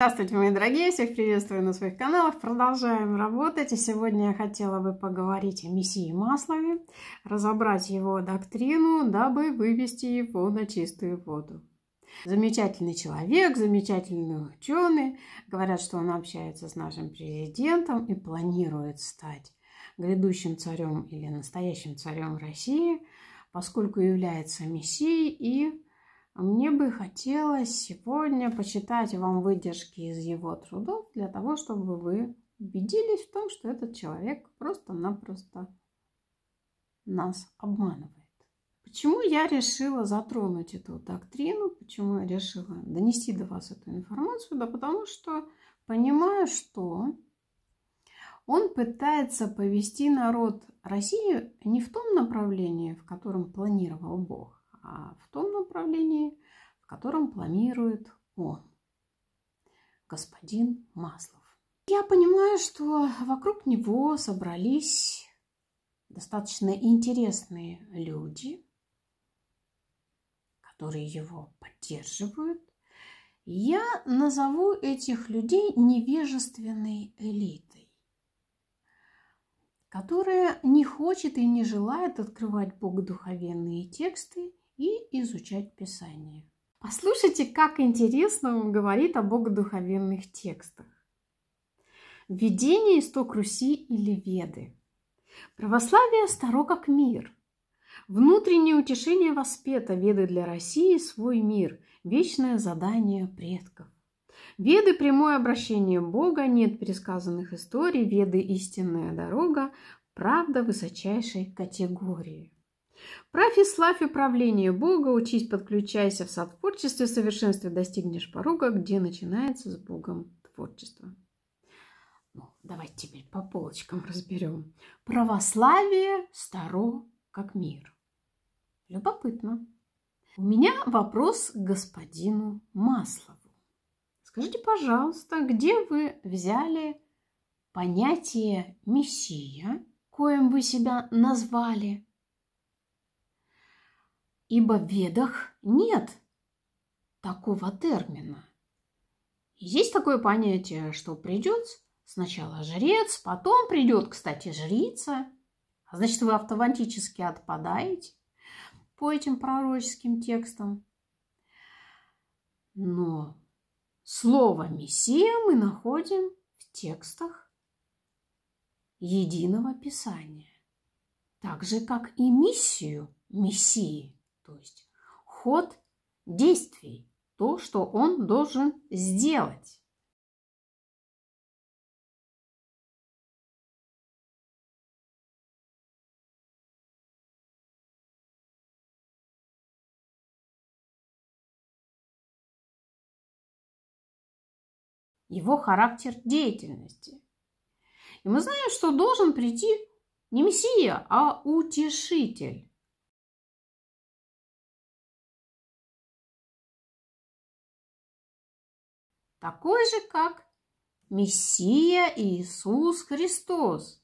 Здравствуйте, мои дорогие! Всех приветствую на своих каналах. Продолжаем работать. И сегодня я хотела бы поговорить о мессии Маслове, разобрать его доктрину, дабы вывести его на чистую воду. Замечательный человек, замечательный ученый. Говорят, что он общается с нашим президентом и планирует стать грядущим царем или настоящим царем России, поскольку является мессией и а мне бы хотелось сегодня почитать вам выдержки из его трудов для того, чтобы вы убедились в том, что этот человек просто-напросто нас обманывает. Почему я решила затронуть эту доктрину, почему я решила донести до вас эту информацию? Да потому что понимаю, что он пытается повести народ России не в том направлении, в котором планировал Бог, а в том направлении, в котором планирует он, господин Маслов. Я понимаю, что вокруг него собрались достаточно интересные люди, которые его поддерживают. Я назову этих людей невежественной элитой, которая не хочет и не желает открывать богодуховенные тексты и изучать Писание. Послушайте, а как интересно он говорит о богодуховенных текстах. Введение исток Руси или Веды. Православие старо как мир. Внутреннее утешение воспета Веды для России – свой мир, вечное задание предков. Веды – прямое обращение Бога, нет пересказанных историй, Веды – истинная дорога, правда высочайшей категории. Правь управление Бога, учись, подключайся в сотворчестве, в совершенстве достигнешь порога, где начинается с Богом творчество. Ну, давайте теперь по полочкам разберем. Православие старо, как мир. Любопытно. У меня вопрос к господину Маслову. Скажите, пожалуйста, где вы взяли понятие «мессия», коим вы себя назвали – ибо в ведах нет такого термина. Есть такое понятие, что придет сначала жрец, потом придет, кстати, жрица. А значит, вы автоматически отпадаете по этим пророческим текстам. Но слово «мессия» мы находим в текстах Единого Писания, так же, как и миссию Мессии – то есть ход действий, то, что он должен сделать. его характер деятельности. И мы знаем, что должен прийти не Мессия, а Утешитель. такой же, как Мессия Иисус Христос.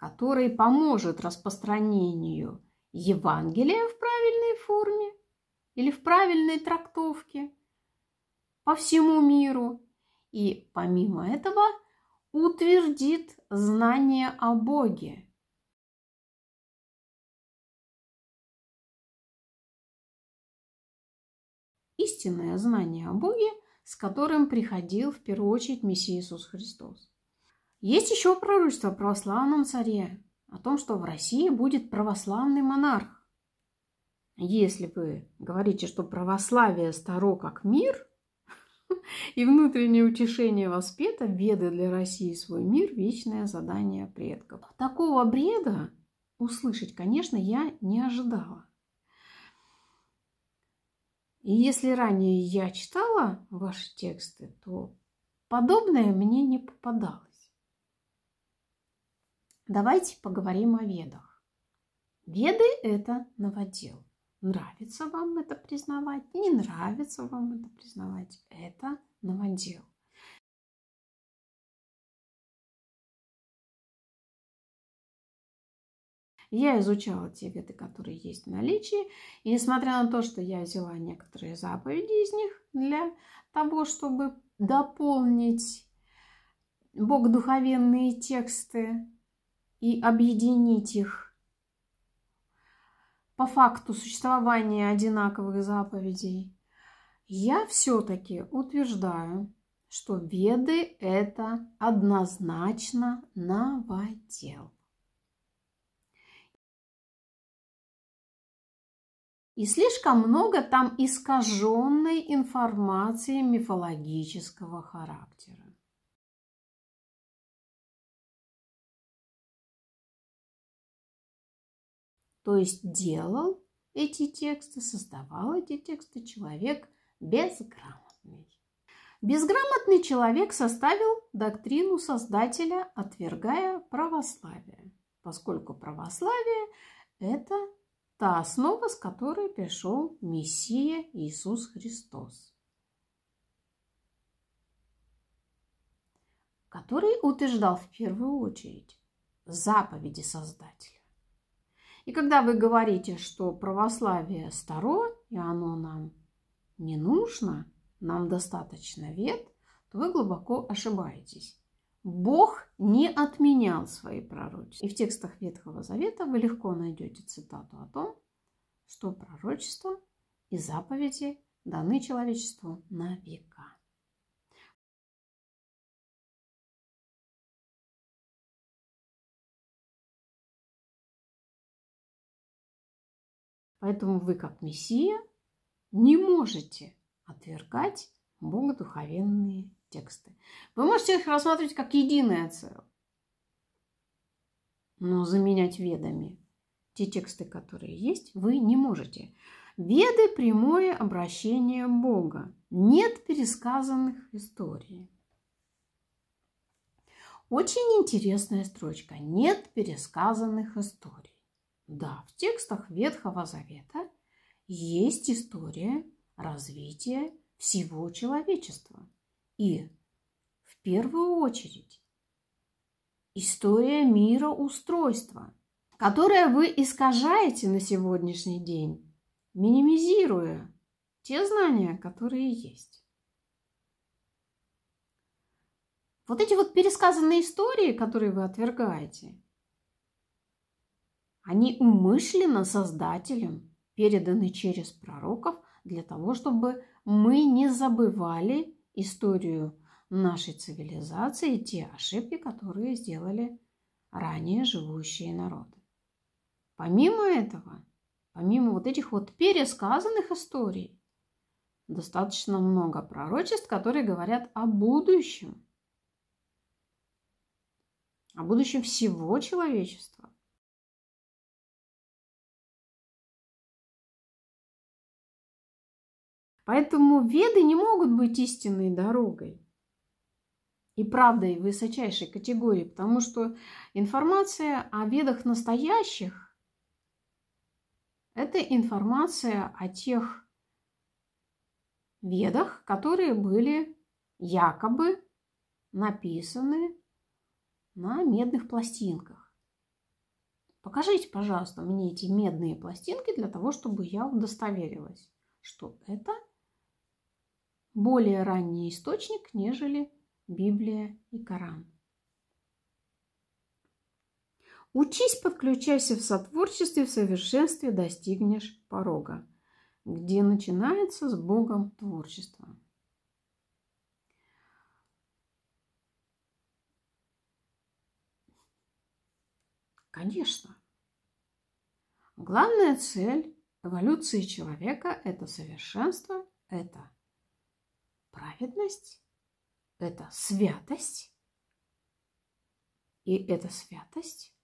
который поможет распространению Евангелия в правильной форме или в правильной трактовке по всему миру. И помимо этого утвердит знание о Боге – истинное знание о Боге, с которым приходил в первую очередь Мессия Иисус Христос. Есть еще пророчество о православном царе, о том, что в России будет православный монарх. Если вы говорите, что православие старо как мир, и внутреннее утешение воспета, беды для России свой мир, вечное задание предков. Такого бреда услышать, конечно, я не ожидала. И если ранее я читала ваши тексты, то подобное мне не попадалось. Давайте поговорим о ведах. Веды – это новодел. Нравится вам это признавать, не нравится вам это признавать, это новодел. Я изучала те веды, которые есть в наличии, и несмотря на то, что я взяла некоторые заповеди из них для того, чтобы дополнить богодуховенные тексты и объединить их по факту существования одинаковых заповедей, я все-таки утверждаю, что веды – это однозначно новодел. И слишком много там искаженной информации мифологического характера. То есть делал эти тексты, создавал эти тексты человек безграмотный. Безграмотный человек составил доктрину Создателя, отвергая православие, поскольку православие – это та основа, с которой пришел Мессия Иисус Христос, который утверждал в первую очередь заповеди Создателя. И когда вы говорите, что православие старо, и оно нам не нужно, нам достаточно вет, то вы глубоко ошибаетесь. Бог не отменял свои пророчества. И в текстах Ветхого Завета вы легко найдете цитату о том, что пророчество и заповеди даны человечеству на века. Поэтому вы, как Мессия, не можете отвергать богодуховенные тексты. Вы можете их рассматривать как единое целое, но заменять ведами те тексты, которые есть, вы не можете. Веды – прямое обращение Бога. Нет пересказанных историй. Очень интересная строчка. Нет пересказанных историй. Да, в текстах Ветхого Завета есть история развития всего человечества – и в первую очередь история мира устройства, которое вы искажаете на сегодняшний день, минимизируя те знания, которые есть. Вот эти вот пересказанные истории, которые вы отвергаете, они умышленно создателем переданы через пророков для того, чтобы мы не забывали историю нашей цивилизации и те ошибки, которые сделали ранее живущие народы. Помимо этого, помимо вот этих вот пересказанных историй, достаточно много пророчеств, которые говорят о будущем, о будущем всего человечества. Поэтому веды не могут быть истинной дорогой и правдой высочайшей категории, потому что информация о ведах настоящих – это информация о тех ведах, которые были якобы написаны на медных пластинках. Покажите, пожалуйста, мне эти медные пластинки для того, чтобы я удостоверилась, что это – более ранний источник, нежели Библия и Коран. Учись, подключайся в сотворчестве, в совершенстве достигнешь порога, где начинается с Богом творчество. Конечно. Главная цель эволюции человека – это совершенство, это праведность, это святость. И эта святость,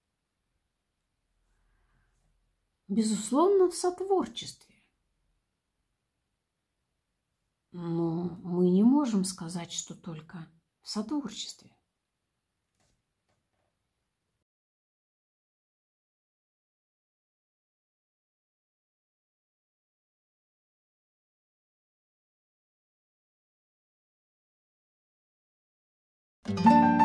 безусловно, в сотворчестве. Но мы не можем сказать, что только в сотворчестве. Música